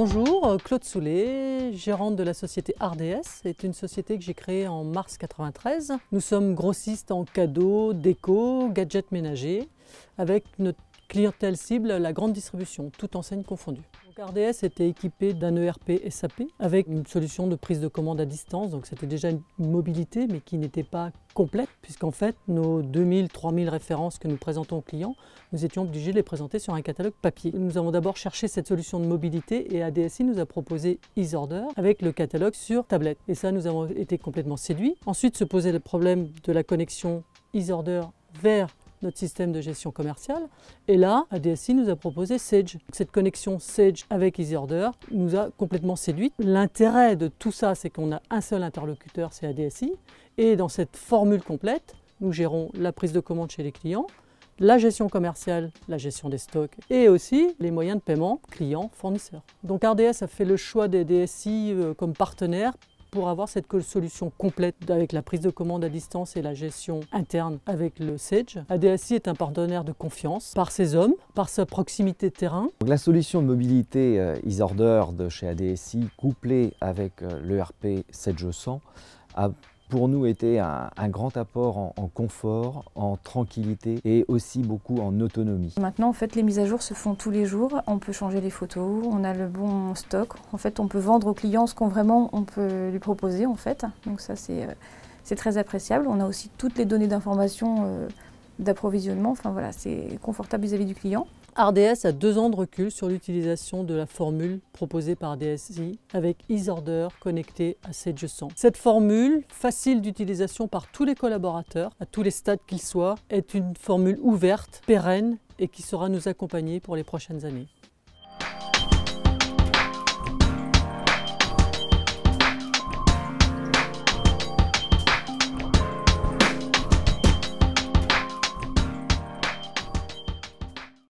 Bonjour, euh, Claude Soulet, gérante de la société RDS. C'est une société que j'ai créée en mars 1993. Nous sommes grossistes en cadeaux, déco, gadgets ménagers, avec notre Clientèle cible, la grande distribution, toute enseigne confondue. Donc RDS était équipé d'un ERP SAP avec une solution de prise de commande à distance, donc c'était déjà une mobilité mais qui n'était pas complète puisqu'en fait nos 2000-3000 références que nous présentons aux clients, nous étions obligés de les présenter sur un catalogue papier. Nous avons d'abord cherché cette solution de mobilité et ADSI nous a proposé e-order avec le catalogue sur tablette et ça nous avons été complètement séduits. Ensuite se posait le problème de la connexion e-order vers notre système de gestion commerciale. Et là, ADSI nous a proposé Sage. Cette connexion Sage avec Order nous a complètement séduit. L'intérêt de tout ça, c'est qu'on a un seul interlocuteur, c'est ADSI. Et dans cette formule complète, nous gérons la prise de commande chez les clients, la gestion commerciale, la gestion des stocks et aussi les moyens de paiement clients-fournisseurs. Donc RDS a fait le choix des DSI euh, comme partenaire pour avoir cette solution complète avec la prise de commande à distance et la gestion interne avec le Sage. ADSI est un partenaire de confiance par ses hommes, par sa proximité de terrain. la solution mobilité euh, is order de chez ADSI, couplée avec euh, l'ERP Sage 100, a pour nous était un, grand apport en, confort, en tranquillité et aussi beaucoup en autonomie. Maintenant, en fait, les mises à jour se font tous les jours. On peut changer les photos, on a le bon stock. En fait, on peut vendre aux clients ce qu'on vraiment on peut lui proposer, en fait. Donc ça, c'est euh, très appréciable. On a aussi toutes les données d'information euh, d'approvisionnement. Enfin voilà, c'est confortable vis à -vis du client. RDS a deux ans de recul sur l'utilisation de la formule proposée par DSI avec EaseOrder connecté à Sage100. Cette formule, facile d'utilisation par tous les collaborateurs, à tous les stades qu'ils soient, est une formule ouverte, pérenne et qui sera nous accompagner pour les prochaines années.